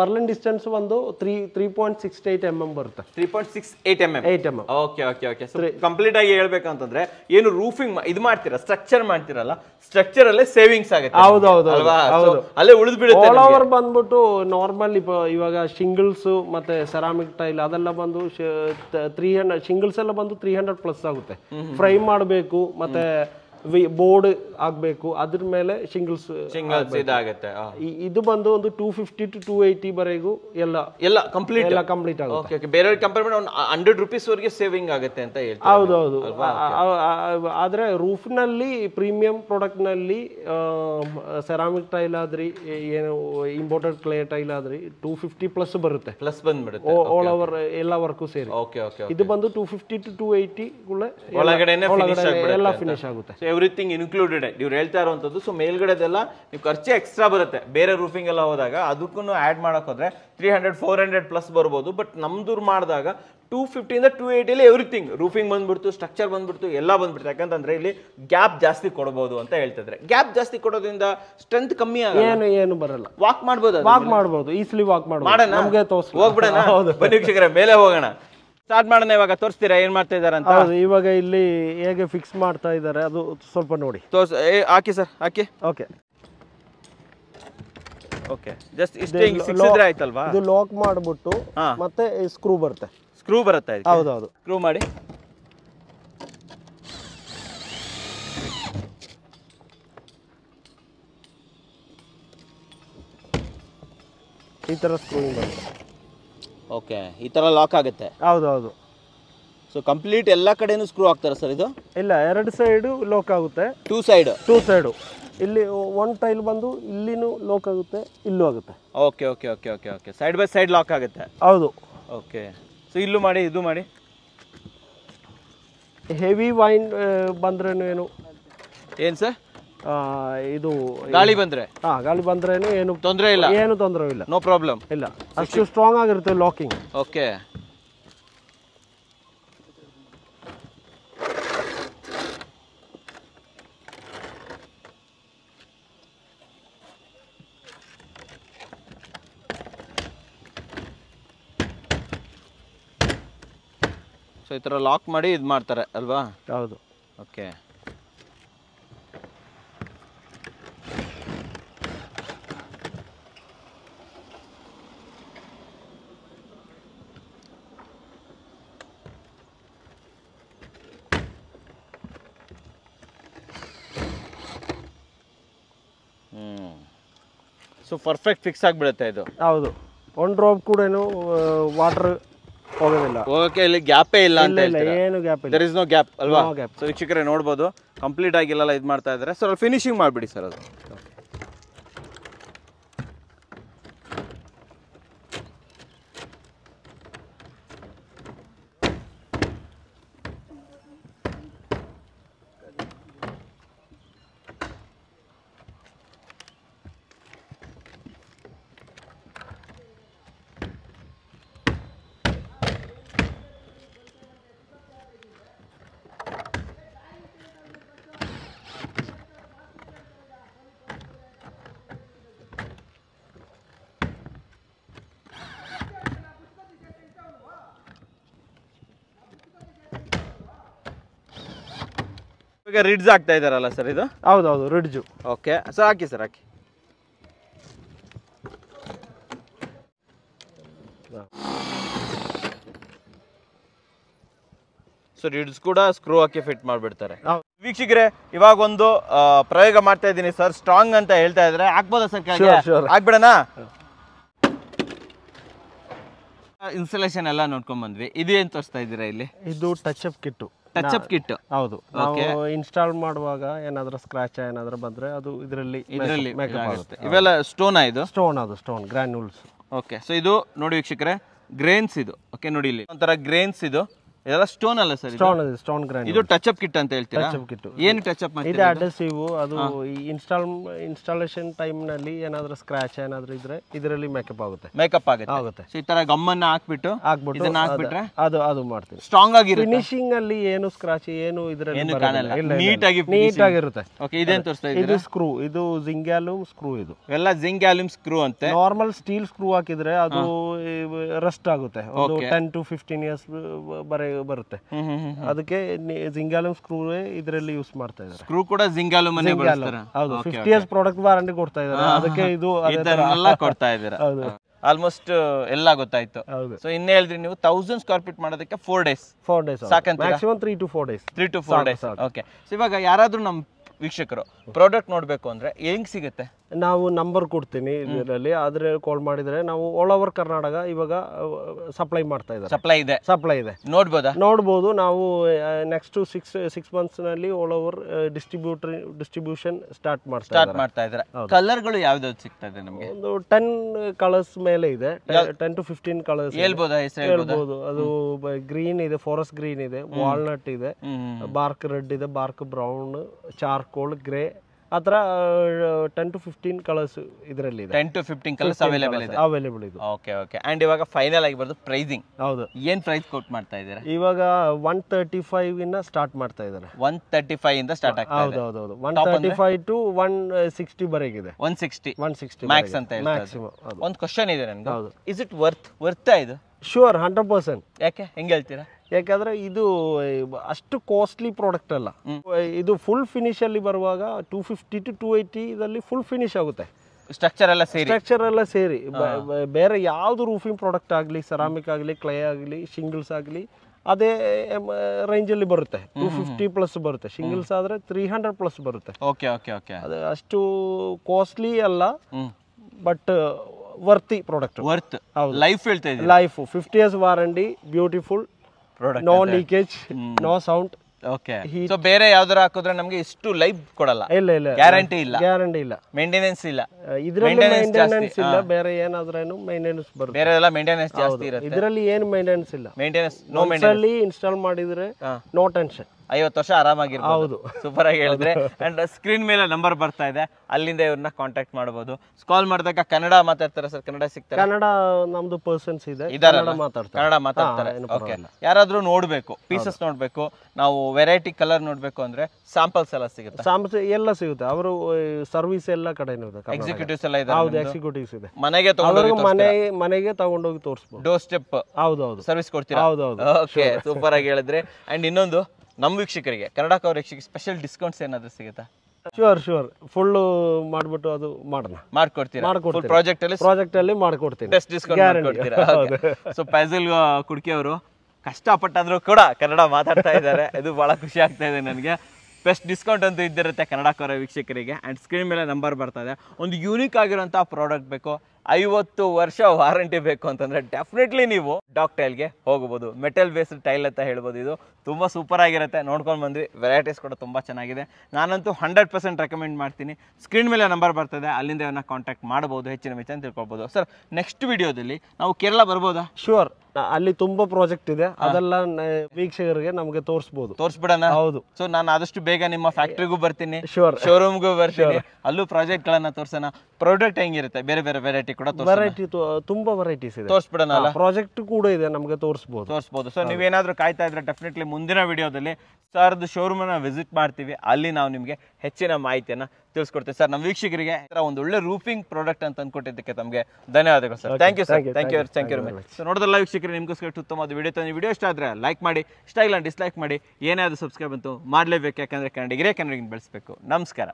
ಪರ್ಲನ್ ಡಿಸ್ಟೆನ್ಸ್ ಒಂದು three three point six eight 3.68 M ಬರುತ್ತೆ three point six M M 8 M okay okay okay complete ಆಗಿ ಹೇಳ್ಬೇಕಂತಂದ್ರೆ ಏನು ರೂಫಿಂಗ್ ಇದು ಮಾಡ್ತೀರಾ ಸ್ಟ್ರಕ್ಚರ್ ಮಾಡ್ತಿರಲ್ಲ ಸ್ಟ್ರಕ್ಚರ್ ಅಲ್ಲೇ ಸೇವಿಂಗ್ಸ್ ಆಗುತ್ತೆ ಹೌದು ಅಲ್ವಾ ಅಲ್ಲೇ ಉಳಿದ್ಬಿಡುತ್ತೆ ಬಿಡುತ್ತೆ ಓವರ್ ಬಂದ್ಬಿಟ್ಟು ನಾರ್ಮಲ್ ಇವಾಗ ಸಿಂಗಲ್ಸ್ ಮತ್ತೆ ಸೆರಾಮಿಕ್ ಟೈಲ್ ಅದೆಲ್ಲ ಬಂದು ತ್ರೀ ಹಂಡ್ರೆಡ್ ಶಿಂಗಲ್ಸ್ ಎಲ್ಲ ಬಂದು ತ್ರೀ ಹಂಡ್ರೆಡ್ ಪ್ಲಸ್ ಆಗುತ್ತೆ ಫ್ರೈ ಮಾಡಬೇಕು ಮತ್ತೆ ವಿ ಬೋರ್ಡ್ ಆಗಬೇಕು ಅದ್ರ ಮೇಲೆ ಸಿಂಗಲ್ಸ್ ಶಿಂಗಲ್ಸ್ ಇದಾಗುತ್ತೆ ಇದು ಬಂದು ಒಂದು two fifty to two eighty ವರೆಗೂ ಎಲ್ಲ ಎಲ್ಲ ಕಂಪ್ಲೀಟ್ ಎಲ್ಲ ಕಂಪ್ಲೀಟ್ ಆಗುತ್ತೆ ಬೇರೆ ಕಂಪೇರ್ ಮಾಡಿ ಹಂಡ್ರೆಡ್ ರುಪೀಸ್ ವರೆಗೆ ಸೇವಿಂಗ್ ಆಗುತ್ತೆ ಅಂತ ಹೇಳ್ತಾರೆ ಹೌದು ಹೌದು ಆದರೆ ರೂಫ್ನಲ್ಲಿ ಪ್ರೀಮಿಯಂ ಪ್ರಾಡಕ್ಟ್ನಲ್ಲಿ ಸೆರಾಮಿಕ್ ಟೈಲ್ ಆದ್ರಿ ಏನು ಇಂಪೋರ್ಟೆಡ್ ಕ್ಲೇ ಟೈಲ್ ಆದ್ರಿ ಟೂ ಫಿಫ್ಟಿ ಪ್ಲಸ್ ಬರುತ್ತೆ ಪ್ಲಸ್ ಬಂದ್ಬಿಡುತ್ತೆ ಆಲ್ ಓವರ್ ಎಲ್ಲ ವರ್ಕು ಸೇರಿ ಓಕೆ ಓಕೆ ಇದು ಬಂದು two fifty to two eighty ಒಳಗಡೆ ಎಲ್ಲ ಫಿನಿಶ್ ಆಗುತ್ತೆ ಎವ್ರಿಥಿಂಗ್ ಇನ್ಕ್ಲೂಡೆಡ್ ಇವ್ರು ಹೇಳ್ತಾ ಇರುವಂಥದ್ದು ಸೊ ಮೇಲ್ಗಡೆದೆಲ್ಲ ನೀವು ಖರ್ಚು ಎಕ್ಸ್ಟ್ರಾ ಬರುತ್ತೆ ಬೇರೆ ರೂಫಿಂಗ್ ಎಲ್ಲ ಹೋದಾಗ ಅದಕ್ಕೂ ಆ್ಯಡ್ ಮಾಡೋಕೆ ಹೋದರೆ three hundred four hundred plus ಬರ್ಬೋದು ಬಟ್ ನಮ್ದು ಮಾಡಿದಾಗ ಟೂ ಫಿಫ್ಟಿಯಿಂದ ಟೂ ಏಯ್ಟಿಲಿ ಎವ್ರಿಥಿಂಗ್ ರೂಫಿಂಗ್ ಬಂದ್ಬಿಡ್ತು ಸ್ಟ್ರಕ್ಚರ್ ಬಂದ್ಬಿಡ್ತು ಎಲ್ಲ ಬಂದ್ಬಿಡ್ತು ಯಾಕಂತಂದ್ರೆ ಇಲ್ಲಿ ಗ್ಯಾಪ್ ಜಾಸ್ತಿ ಕೊಡ್ಬೋದು ಅಂತ ಹೇಳ್ತಿದ್ರೆ ಗ್ಯಾಪ್ ಜಾಸ್ತಿ ಕೊಡೋದ್ರಿಂದ ಸ್ಟ್ರೆಂತ್ ಕಮ್ಮಿ ಏನು ಏನು ಬರಲ್ಲ ವಾಕ್ ಮಾಡ್ಬೋದು ವಾಕ್ ಮಾಡ್ಬೋದು ಈಸಿಲಿ ವಾಕ್ ಮಾಡ್ಬೋದು ಮಾಡೋಣ ನಮಗೆ ತೋರಿಸ್ ಹೋಗ್ಬಿಡೋಣ ಬನ್ನಿ ಮೇಲೆ ಹೋಗೋಣ ಸ್ಟಾರ್ಟ್ ಮಾಡೋಣ ಇವಾಗ ತೋರಿಸ್ತೀರಾ ಏನ್ ಮಾಡ್ತಾ ಇದಾರೆ ಅಂತ ಹೌದು ಇವಾಗ ಇಲ್ಲಿ ಹೇಗೆ ಫಿಕ್ಸ್ ಮಾಡ್ತಾ ಇದ್ದಾರೆ ಅದು ಸ್ವಲ್ಪ ನೋಡಿ ತೋರ್ಸ್ ಹಾಕಿ ಸರ್ ಹಾಕಿ ಓಕೆ ಓಕೆ ಜಸ್ಟ್ ಇಷ್ಟೇ ಹಿಂಗ್ ಸಿಕ್ಕಿದ್ರೆ ಆಯ್ತಲ್ವಾ ಇದು ಲಾಕ್ ಮಾಡಿಬಿಟ್ಟು ಹಾ. ಮತ್ತೆ ಸ್ಕ್ರೂ ಬರುತ್ತೆ ಸ್ಕ್ರೂ ಬರುತ್ತೆ ಹೌದೌದು ಸ್ಕ್ರೂ ಮಾಡಿ ಈ ತರ ಸ್ಕ್ರೂ ಬರುತ್ತೆ ಓಕೆ ಈ ಥರ ಲಾಕ್ ಆಗುತ್ತೆ ಹೌದು ಹೌದು ಸೊ ಕಂಪ್ಲೀಟ್ ಎಲ್ಲ ಕಡೆನೂ ಸ್ಕ್ರೂ ಆಗ್ತಾರೆ ಸರ್ ಇದು ಇಲ್ಲ ಎರಡು ಸೈಡು ಲಾಕ್ ಆಗುತ್ತೆ ಟೂ ಸೈಡ್ ಟೂ ಸೈಡು ಇಲ್ಲಿ ಒನ್ ಟೈಲ್ ಬಂದು ಇಲ್ಲಿನೂ ಲಾಕ್ ಆಗುತ್ತೆ ಇಲ್ಲೂ ಆಗುತ್ತೆ okay okay okay okay okay side by side lock ಆಗುತ್ತೆ ಹೌದು ಓಕೆ ಸೊ ಇಲ್ಲೂ ಮಾಡಿ ಇದು ಮಾಡಿ ಹೆವಿ ವೈನ್ ಬಂದ್ರೂ ಏನು ಏನು ಸರ್ ಇದು ಗಾಳಿ ಬಂದ್ರೆ ಹಾ ಗಾಳಿ ಬಂದ್ರೆ ಏನು ತೊಂದರೆ ಇಲ್ಲ ಏನು ತೊಂದರೆ ಇಲ್ಲ ನೋ ಪ್ರಾಬ್ಲಮ್ ಇಲ್ಲ ಅಷ್ಟು ಸ್ಟ್ರಾಂಗ್ ಆಗಿರುತ್ತೆ ಲಾಕಿಂಗ್ ಓಕೆ ಸೊ ಈ ಥರ ಲಾಕ್ ಮಾಡಿ ಇದು ಮಾಡ್ತಾರೆ ಅಲ್ವಾ ಹೌದು ಓಕೆ ಸೊ ಪರ್ಫೆಕ್ಟ್ ಫಿಕ್ಸ್ ಆಗಿಬಿಡುತ್ತೆ ಇದು ಹೌದು ಒನ್ ಡ್ರಾಪ್ ಕೂಡ ವಾಟರ್ ಹೋಗೋದಿಲ್ಲ ಓಕೆ ಇಲ್ಲಿ ಗ್ಯಾಪೇ ಇಲ್ಲ ಅಂತ ಇಲ್ಲ ಏನು ಗ್ಯಾಪ್ ಇಲ್ಲ ದರ್ ಇಸ್ ನೋ ಗ್ಯಾಪ್ ಅಲ್ವಾ ಸೊ ವೀಕ್ಷಕರೇ ನೋಡ್ಬೋದು ಕಂಪ್ಲೀಟ್ ಆಗಿಲ್ಲ ಇದು ಮಾಡ್ತಾ ಇದ್ದಾರೆ ಸರ್ ಫಿನಿಶಿಂಗ್ ಮಾಡಿಬಿಡಿ ಸರ್ ಅದು ಈಗ ರಿಡ್ಜ್ ಆಗ್ತಾ ಇದಾರಲ್ಲ ಸರ್ ಇದು ಹೌದೌದು ರಿಡ್ಜು ಓಕೆ ಸರ್ ಹಾಕಿ ಸರ್ ಹಾಕಿ ಸೊ ರಿಡ್ಸ್ ಕೂಡ ಸ್ಕ್ರೂ ಹಾಕಿ ಫಿಟ್ ಮಾಡಿಬಿಡ್ತಾರೆ ವೀಕ್ಷಕರೇ ಇವಾಗ ಒಂದು ಪ್ರಯೋಗ ಮಾಡ್ತಾ ಇದ್ದೀನಿ ಸರ್ ಸ್ಟ್ರಾಂಗ್ ಅಂತ ಹೇಳ್ತಾ ಇದ್ರೆ ಆಗ್ಬೋದಾ ಸರ್ ಆಗ್ಬಿಡೋಣ ಇನ್ಸುಲೇಷನ್ ಎಲ್ಲ ನೋಡ್ಕೊಂಡ್ ಬಂದ್ವಿ ಇದೇನ್ ತೋರಿಸ್ತಾ ಇದ್ದೀರಾ ಇಲ್ಲಿ ಇದು touch up kit touch up kit ಹೌದು ನಾವು ಇನ್ಸ್ಟಾಲ್ ಮಾಡುವಾಗ ಏನಾದ್ರೂ ಸ್ಕ್ರಾಚ್ ಏನಾದ್ರೂ ಬಂದ್ರೆ ಅದು ಇದರಲ್ಲಿ ಇದರಲ್ಲಿ ಇವೆಲ್ಲ ಸ್ಟೋನ್ ಇದು ಸ್ಟೋನ್ ಅದು ಸ್ಟೋನ್ ಗ್ರಾನ್ಯೂಲ್ಸ್ ಓಕೆ ಸೊ ಇದು ನೋಡಿ ವೀಕ್ಷಕರೇ ಗ್ರೇನ್ಸ್ ಇದು ಓಕೆ ನೋಡಿ ಇಲ್ಲಿ ಒಂಥರ ಗ್ರೇನ್ಸ್ ಇದು ಇದೆಲ್ಲ ಸ್ಟೋನ್ ಅಲ್ಲ ಸರ್ ಸ್ಟೋನ್ ಸ್ಟೋನ್ ಗ್ರ್ಯಾಂಡ್ ಇದು ಟಚ್ ಅಪ್ ಕಿಟ್ ಅಂತ ಹೇಳ್ತೀರಾ ಟಚ್ ಅಪ್ ಕಿಟ್ ಏನು ಟಚ್ ಅಪ್ ಮಾಡ್ತೀರಾ ಇದೆ ಅಡ್ರೆಸಿವ್ ಅದು ಇನ್ಸ್ಟಾಲ್ ಇನ್ಸ್ಟಾಲೇಷನ್ ಟೈಮ್ ನಲ್ಲಿ ಏನಾದರೂ ಸ್ಕ್ರಾಚ್ ಏನಾದರೂ ಇದ್ರೆ ಇದರಲ್ಲಿ ಮೇಕಪ್ ಆಗುತ್ತೆ ಮೇಕಪ್ ಆಗುತ್ತೆ ಆಗುತ್ತೆ ಸೊ ಈ ತರ ಗಮ್ ಅನ್ನ ಹಾಕ್ಬಿಟ್ಟು ಹಾಕ್ಬಿಟ್ಟು ಇದನ್ನ ಹಾಕ್ಬಿಟ್ರೆ ಅದು ಅದು ಮಾಡ್ತೀವಿ ಸ್ಟ್ರಾಂಗ್ ಆಗಿ ಫಿನಿಶಿಂಗ್ ಅಲ್ಲಿ ಏನು ಸ್ಕ್ರಾಚ್ ಏನು ಇದರಲ್ಲಿ ಏನು ನೀಟಾಗಿ ನೀಟ್ ಆಗಿ ನೀಟ್ ಆಗಿರುತ್ತೆ ಓಕೆ ಇದೇನ್ ತೋರಿಸ್ತಾ ಇದ್ದೀರಾ ಇದು ಸ್ಕ್ರೂ ಇದು ಜಿಂಗ್ ಸ್ಕ್ರೂ ಇದು ಎಲ್ಲ ಜಿಂಗ್ ಆಲೂಮ್ ಸ್ಕ್ರೂ ಅಂತೆ ನಾರ್ಮಲ್ ಸ್ಟೀಲ್ ಸ್ಕ್ರೂ ಹಾಕಿದ್ರೆ ಅದು ರಸ್ಟ್ ಆಗುತ್ತೆ ಒಂದು 10 ಟು 15 ಇಯರ್ಸ್ ಬರೆ ಬರುತ್ತೆ ಅದಕ್ಕೆ ಜಿಂಗಾಲಮ್ ಸ್ಕ್ರೂ ಇದರಲ್ಲಿ ಯೂಸ್ ಮಾಡ್ತಾ ಇದ್ದಾರೆ ಸ್ಕ್ರೂ ಕೂಡ ಜಿಂಗಾಲಮ್ ಹೌದು ಫಿಫ್ಟಿ ಇಯರ್ಸ್ ಪ್ರಾಡಕ್ಟ್ ವಾರಂಟಿ ಕೊಡ್ತಾ ಇದ್ದಾರೆ ಅದಕ್ಕೆ ಇದು ಕೊಡ್ತಾ ಹೌದು ಆಲ್ಮೋಸ್ಟ್ ಎಲ್ಲ ಗೊತ್ತಾಯ್ತು ಸೊ ಇನ್ನೇ ಹೇಳಿದ್ರಿ ನೀವು ತೌಸಂಡ್ ಸ್ಕ್ವೇರ್ ಫೀಟ್ ಮಾಡೋದಕ್ಕೆ ಫೋರ್ ಡೇಸ್ ಫೋರ್ ಡೇಸ್ ಸಾಕಂತ maximum three to four days three to four days okay so ಇವಾಗ ಯಾರಾದ್ರೂ ನಮ್ಮ ವೀಕ್ಷಕರು ಪ್ರಾಡಕ್ಟ್ ನೋಡಬೇಕು ಅಂದ್ರೆ ಹೆಂಗ್ ಸಿಗುತ್ತೆ ನಾವು ನಂಬರ್ ಕೊಡ್ತೀನಿ ಇದರಲ್ಲಿ ಆದ್ರೆ ಕಾಲ್ ಮಾಡಿದ್ರೆ ನಾವು ಆಲ್ ಓವರ್ ಕರ್ನಾಟಕ ಇವಾಗ ಸಪ್ಲೈ ಮಾಡ್ತಾ ಇದ್ದಾರೆ ಸಪ್ಲೈ ಇದೆ ಸಪ್ಲೈ ಇದೆ ನೋಡ್ಬೋದಾ ನೋಡ್ಬೋದು ನಾವು ನೆಕ್ಸ್ಟ್ ಸಿಕ್ಸ್ ಸಿಕ್ಸ್ ಮಂತ್ಸ್ ನಲ್ಲಿ all over distributor distribution start ಮಾಡ್ತಾ ಸ್ಟಾರ್ಟ್ ಮಾಡ್ತಾ ಇದ್ದಾರೆ ಕಲರ್ಗಳು ಸಿಗ್ತದೆ ನಮಗೆ ಒಂದು ಟೆನ್ ಕಲರ್ಸ್ ಮೇಲೆ ಇದೆ ಟೆನ್ ಟು ಫಿಫ್ಟೀನ್ ಕಲರ್ಸ್ ಹೇಳ್ಬೋದು ಅದು ಗ್ರೀನ್ ಇದೆ ಫಾರೆಸ್ಟ್ ಗ್ರೀನ್ ಇದೆ ವಾಲ್ನಟ್ ಇದೆ ಬಾರ್ಕ್ ರೆಡ್ ಇದೆ ಬಾರ್ಕ್ ಬ್ರೌನ್ ಚಾರ್ಕೋಲ್ ಗ್ರೇ ಆ ಥರ ಟೆನ್ ಟು ಫಿಫ್ಟೀನ್ ಕಲರ್ಸ್ ಇದರಲ್ಲಿ ten to fifteen colours available ಇದೆ ಅವೈಲೇಬಲ್ ಇದೆ ಓಕೆ ಓಕೆ ಆ್ಯಂಡ್ ಇವಾಗ ಫೈನಲ್ ಆಗಿ ಬರೋದು ಪ್ರೈಸಿಂಗ್ ಹೌದು ಏನ್ ಪ್ರೈಸ್ ಕೋಟ್ ಮಾಡ್ತಾ ಇದ್ದಾರೆ ಇವಾಗ ಒನ್ ತರ್ಟಿ ಫೈವ್ ಇಂದ ಸ್ಟಾರ್ಟ್ ಮಾಡ್ತಾ uh, ಇದ್ದಾರೆ ಒನ್ ತರ್ಟಿ ಫೈವ್ ಇಂದ ಸ್ಟಾರ್ಟ್ ಆಗ್ತಾ ಹೌದು ಹೌದು ಹೌದು one thirty five to one sixty ಬರೆಗಿದೆ one sixty one sixty max ಅಂತ ಮ್ಯಾಕ್ಸಿಮಮ್ ಒಂದು ಕ್ವಶನ್ ಇದೆ ನನಗೆ ಹೌದು ಇಸ್ ಇಟ್ ವರ್ತ್ ವರ್ತಾ ಇದು ಶೂರ್ ಹಂಡ್ರೆಡ್ ಪರ್ಸೆಂಟ್ ಯಾಕೆ ಹೆಂಗೆ ಹೇಳ್ತೀರಾ ಯಾಕಂದ್ರೆ ಇದು ಅಷ್ಟು ಕಾಸ್ಟ್ಲಿ ಪ್ರಾಡಕ್ಟ್ ಅಲ್ಲ ಇದು ಫುಲ್ ಅಲ್ಲಿ ಬರುವಾಗ two fifty to two eighty ಇದರಲ್ಲಿ ಫುಲ್ ಫಿನಿಶ್ ಆಗುತ್ತೆ ಸ್ಟ್ರಕ್ಚರ್ ಎಲ್ಲ ಸೇರಿ ಸ್ಟ್ರಕ್ಚರ್ ಎಲ್ಲ ಸೇರಿ ಬೇರೆ ಯಾವ್ದು ರೂಫಿಂಗ್ ಪ್ರಾಡಕ್ಟ್ ಆಗಲಿ ಸೆರಾಮಿಕ್ ಆಗಲಿ ಕ್ಲೇ ಆಗಲಿ ಶಿಂಗಲ್ಸ್ ಆಗಲಿ ಅದೇ ರೇಂಜ್ ಅಲ್ಲಿ ಬರುತ್ತೆ ಟೂ ಫಿಫ್ಟಿ ಪ್ಲಸ್ ಬರುತ್ತೆ ಸಿಂಗಲ್ಸ್ ಆದ್ರೆ ತ್ರೀ ಹಂಡ್ರೆಡ್ ಪ್ಲಸ್ ಬರುತ್ತೆ ಓಕೆ ಓಕೆ ಓಕೆ ಅದು ಅಷ್ಟು ಕಾಸ್ಟ್ಲಿ ಅಲ್ಲ but worthy product worth life ಹೇಳ್ತಾ life fifty years warranty beautiful no leakage no sound okay so ಬೇರೆ ಯಾವ್ದಾರ ಹಾಕಿದ್ರೆ ನಮಗೆ ಇಷ್ಟು ಲೈಫ್ ಕೊಡಲ್ಲ ಇಲ್ಲ ಇಲ್ಲ ಗ್ಯಾರಂಟಿ ಇಲ್ಲ ಗ್ಯಾರಂಟಿ ಇಲ್ಲ ಮೇಂಟೆನೆನ್ಸ್ ಇಲ್ಲ ಇದ್ರಲ್ಲಿ ಮೇಂಟೆನೆನ್ಸ್ ಇಲ್ಲ ಬೇರೆ ಏನಾದ್ರೂ ಮೇಂಟೆನೆನ್ಸ್ ಬರುತ್ತೆ ಬೇರೆ ಎಲ್ಲ ಮೇಂಟೆನೆನ್ಸ್ ಜಾಸ್ತಿ ಇರುತ್ತೆ ಇದರಲ್ಲಿ ಏನು ಮೇಂಟೆನೆನ್ಸ್ ಇಲ್ಲ ಮೇಂಟೆನೆನ್ಸ್ ನೋ ಮೇಂಟೆನೆನ್ಸ್ ಇನ್ಸ್ಟಾಲ್ ಮಾಡಿದ್ರೆ ನೋ ಟೆನ್ಷನ್ ಐವತ್ತು ವರ್ಷ ಆರಾಮಾಗಿರ್ಬೋದು ಸೂಪರ್ ಆಗಿ ಹೇಳಿದ್ರೆ ಅಂಡ್ ಸ್ಕ್ರೀನ್ ಮೇಲೆ ನಂಬರ್ ಬರ್ತಾ ಇದೆ ಅಲ್ಲಿಂದ ಇವ್ರನ್ನ ಕಾಂಟ್ಯಾಕ್ಟ್ ಮಾಡಬಹುದು ಕಾಲ್ ಮಾಡಿದಾಗ ಕನ್ನಡ ಮಾತಾಡ್ತಾರೆ ಸರ್ ಕನ್ನಡ ಸಿಗ್ತಾರೆ ಕನ್ನಡ ನಮ್ದು ಪರ್ಸನ್ಸ್ ಇದೆ ಕನ್ನಡ ಮಾತಾಡ್ತಾರೆ ಯಾರಾದ್ರೂ ನೋಡ್ಬೇಕು ಪೀಸಸ್ ನೋಡ್ಬೇಕು ನಾವು ವೆರೈಟಿ ಕಲರ್ ನೋಡ್ಬೇಕು ಅಂದ್ರೆ ಸ್ಯಾಂಪಲ್ಸ್ ಎಲ್ಲ ಸಿಗುತ್ತೆ ಸ್ಯಾಂಪಲ್ಸ್ ಎಲ್ಲ ಸಿಗುತ್ತೆ ಅವರು ಸರ್ವಿಸ್ ಎಲ್ಲ ಕಡೆ ಎಕ್ಸಿಕ್ಯೂಟಿವ್ಸ್ ಎಲ್ಲ ಇದೆ ಹೌದು ಎಕ್ಸಿಕ್ಯೂಟಿವ್ಸ್ ಇದೆ ಮನೆಗೆ ತಗೊಂಡೋಗಿ ಮನೆ ಮನೆಗೆ ತಗೊಂಡೋಗಿ ತೋರಿಸ್ಬೋದು ಡೋರ್ ಸ್ಟೆಪ್ ಹೌದೌದು ಹೌದು ಸರ್ವಿಸ್ ಕೊಡ್ತೀರಾ ಹೌದು ಹೌದು ಓಕೆ ಸೂಪರ್ ಆಗಿ ಹೇಳಿದ್ರೆ ಅಂಡ್ ಇನ್ನೊಂದು ನಮ್ಮ ವೀಕ್ಷಕರಿಗೆ ಕನ್ನಡ ವೀಕ್ಷಕರಿಗೆ ಸ್ಪೆಷಲ್ ಡಿಸ್ಕೌಂಟ್ಸ್ ಏನಾದರೂ ಸಿಗುತ್ತಾ ಶೂರ್ ಶೂರ್ ಫುಲ್ ಮಾಡ್ಬಿಟ್ಟು ಅದು ಮಾಡೋಣ ಮಾಡ್ಕೊಡ್ತೀರಾ ಫುಲ್ ಪ್ರಾಜೆಕ್ಟ್ ಅಲ್ಲಿ ಪ್ರಾಜೆಕ್ಟ್ ಅಲ್ಲಿ ಮಾಡ್ಕೊಡ್ತೀನಿ ಬೆಸ್ಟ್ ಡಿಸ್ಕೌಂಟ್ ಸೊ ಪ್ಯಾಸಲ್ ಕುಡ್ಕಿ ಅವರು ಕಷ್ಟಪಟ್ಟಾದ್ರೂ ಕೂಡ ಕನ್ನಡ ಮಾತಾಡ್ತಾ ಇದ್ದಾರೆ ಇದು ಬಹಳ ಖುಷಿ ಆಗ್ತಾ ಇದೆ ನನಗೆ ಬೆಸ್ಟ್ ಡಿಸ್ಕೌಂಟ್ ಅಂತೂ ಇದ್ದಿರುತ್ತೆ ಕನ್ನಡ ವೀಕ್ಷಕರಿಗೆ ಆ್ಯಂಡ್ ಸ್ಕ್ರೀನ್ ಮೇಲೆ ನಂಬರ್ ಬರ್ತಾ ಇದೆ ಒಂದು ಯೂನಿಕ್ ಆಗಿರೋಂಥ ಪ್ರಾಡಕ್ಟ್ ಬೇಕು ಐವತ್ತು ವರ್ಷ ವಾರಂಟಿ ಬೇಕು ಅಂತಂದರೆ ಡೆಫಿನೆಟ್ಲಿ ನೀವು ಡಾಕ್ ಟೈಲ್ಗೆ ಹೋಗ್ಬೋದು ಮೆಟಲ್ ಬೇಸ್ಡ್ ಟೈಲ್ ಅಂತ ಹೇಳ್ಬೋದು ಇದು ತುಂಬ ಸೂಪರ್ ಆಗಿರುತ್ತೆ ನೋಡ್ಕೊಂಡು ಬಂದ್ವಿ ವೆರೈಟೀಸ್ ಕೂಡ ತುಂಬ ಚೆನ್ನಾಗಿದೆ ನಾನಂತೂ ಹಂಡ್ರೆಡ್ ಪರ್ಸೆಂಟ್ ರೆಕಮೆಂಡ್ ಮಾಡ್ತೀನಿ ಸ್ಕ್ರೀನ್ ಮೇಲೆ ನಂಬರ್ ಬರ್ತದೆ ಅಲ್ಲಿಂದ ಕಾಂಟ್ಯಾಕ್ಟ್ ಮಾಡ್ಬೋದು ಹೆಚ್ಚಿನ ವಿಚಾರ ತಿಳ್ಕೊಳ್ಬೋದು ಸರ್ ನೆಕ್ಸ್ಟ್ ವಿಡಿಯೋದಲ್ಲಿ ನಾವು ಕೇರಳ ಬರ್ಬೋದಾ ಶೂರ್ ಅಲ್ಲಿ ತುಂಬಾ ಪ್ರಾಜೆಕ್ಟ್ ಇದೆ ಅದೆಲ್ಲ ವೀಕ್ಷಕರಿಗೆ ನಮಗೆ ತೋರಿಸಬಹುದು ತೋರಿಸ್ಬಿಡೋಣ ಹೌದು ಸೊ ನಾನು ಆದಷ್ಟು ಬೇಗ ನಿಮ್ಮ ಫ್ಯಾಕ್ಟ್ರಿಗೂ ಬರ್ತೀನಿ ಶೋರ್ ಶೋರೂಮ್ಗೂ ಬರ್ತೀನಿ ಅಲ್ಲೂ ಪ್ರಾಜೆಕ್ಟ್ ಗಳನ್ನ ತೋರ್ಸೋಣ ಪ್ರಾಡಕ್ಟ್ ಹೆಂಗಿರುತ್ತೆ ಬೇರೆ ಬೇರೆ ವೆರೈಟಿ ಕೂಡ ವೆರೈಟಿ ತುಂಬಾ ವೆರೈಟೀಸ್ ಇದೆ ತೋರಿಸ್ಬಿಡೋಣ ಪ್ರಾಜೆಕ್ಟ್ ಕೂಡ ಇದೆ ನಮಗೆ ತೋರಿಸಬಹುದು ತೋರಿಸಬಹುದು ಸೊ ನೀವೇನಾದ್ರೂ ಕಾಯ್ತಾ ಇದ್ರೆ ಡೆಫಿನೆಟ್ಲಿ ಮುಂದಿನ ವಿಡಿಯೋದಲ್ಲಿ ಸರ್ದು ಶೋರೂಮನ್ನ ವಿಸಿಟ್ ಮಾಡ್ತೀವಿ ಅಲ್ಲಿ ನಾವು ನಿಮಗೆ ಹೆಚ್ಚಿನ ಮಾಹಿತಿಯನ್ನು ತಿಳಿಸ್ಕೊಡ್ತೀವಿ ಸರ್ ನಮ್ಮ ವೀಕ್ಷಕರಿಗೆ ಒಂದು ಒಳ್ಳೆ ರೂಫಿಂಗ್ ಪ್ರಾಡಕ್ಟ್ ಅಂತ ಅಂದ್ಕೊಟ್ಟಿದ್ದಕ್ಕೆ ತಮಗೆ ಧನ್ಯವಾದಗಳು sir thank you sir thank you thank you very much so ನೋಡೋದಲ್ಲ ವೀಕ್ಷಕರಿಗೆ ನಿಮಗೋಸ್ಕರ ಉತ್ತಮವಾದ ವಿಡಿಯೋ ತಂದು ವಿಡಿಯೋ ಇಷ್ಟ ಆದರೆ ಲೈಕ್ ಮಾಡಿ ಇಷ್ಟ ಇಲ್ಲ ಡಿಸ್ಲೈಕ್ ಮಾಡಿ ಏನೇ ಆದರೂ ಸಬ್ಸ್ಕ್ರೈಬ್ ಅಂತೂ ಮಾಡಲೇಬೇಕು ಯಾಕಂದರೆ ಕನ್ನಡಿಗರೇ ಕನ್ನಡಿಗೆ ಬೆಳೆಸಬೇಕು ನಮಸ್ಕಾರ